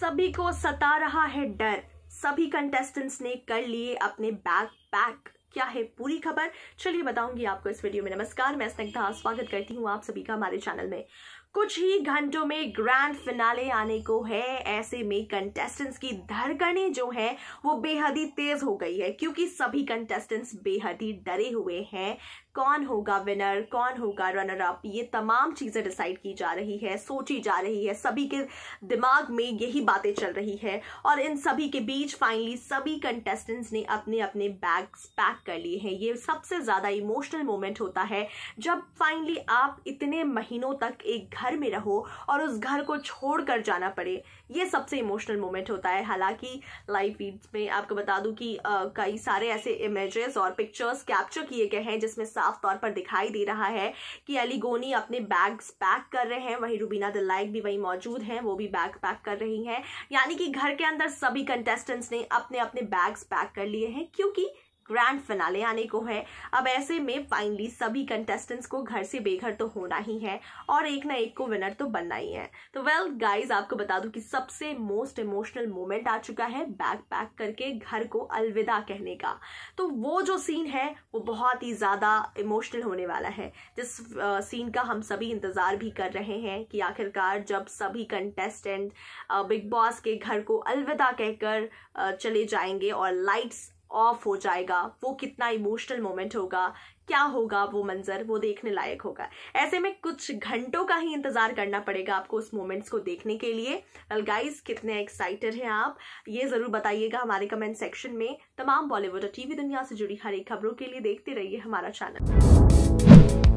सभी को सता रहा है डर सभी कंटेस्टेंट्स ने कर लिए अपने बैक पैक क्या है पूरी खबर चलिए बताऊंगी आपको इस वीडियो में नमस्कार मैं स्निग्धा स्वागत करती हूँ आप सभी का हमारे चैनल में कुछ ही घंटों में ग्रैंड फिनाले आने को है ऐसे में कंटेस्टेंट्स की धड़कने जो है वो बेहद ही तेज हो गई है क्योंकि सभी कंटेस्टेंट्स बेहद ही डरे हुए हैं कौन होगा विनर कौन होगा रनर अप ये तमाम चीज़ें डिसाइड की जा रही है सोची जा रही है सभी के दिमाग में यही बातें चल रही है और इन सभी के बीच फाइनली सभी कंटेस्टेंट्स ने अपने अपने बैग्स पैक कर लिए हैं ये सबसे ज़्यादा इमोशनल मोमेंट होता है जब फाइनली आप इतने महीनों तक एक घर में रहो और उस घर को छोड़ कर जाना पड़े ये सबसे इमोशनल मोमेंट होता है हालांकि लाइव फीड्स में आपको बता दूं कि कई सारे ऐसे इमेजेस और पिक्चर्स कैप्चर किए गए हैं जिसमें साफ साफ तौर पर दिखाई दे रहा है कि अलीगोनी अपने बैग्स पैक कर रहे हैं वहीं रूबीना दलाइक भी वहीं मौजूद हैं वो भी बैग पैक कर रही हैं यानी कि घर के अंदर सभी कंटेस्टेंट्स ने अपने अपने बैग्स पैक कर लिए हैं क्योंकि ग्रैंड फिनाले आने को है अब ऐसे में फाइनली सभी कंटेस्टेंट्स को घर से बेघर तो होना ही है और एक ना एक को विनर तो बनना ही है तो वेल well, गाइज आपको बता दूं कि सबसे मोस्ट इमोशनल मोमेंट आ चुका है बैग पैक करके घर को अलविदा कहने का तो वो जो सीन है वो बहुत ही ज़्यादा इमोशनल होने वाला है जिस सीन का हम सभी इंतज़ार भी कर रहे हैं कि आखिरकार जब सभी कंटेस्टेंट बिग बॉस के घर को अलविदा कहकर चले जाएंगे और लाइट्स ऑफ हो जाएगा वो कितना इमोशनल मोमेंट होगा क्या होगा वो मंजर वो देखने लायक होगा ऐसे में कुछ घंटों का ही इंतजार करना पड़ेगा आपको उस मोमेंट्स को देखने के लिए वेल गाइस कितने एक्साइटेड हैं आप ये जरूर बताइएगा हमारे कमेंट सेक्शन में तमाम बॉलीवुड और टीवी दुनिया से जुड़ी हर एक खबरों के लिए देखते रहिए हमारा चैनल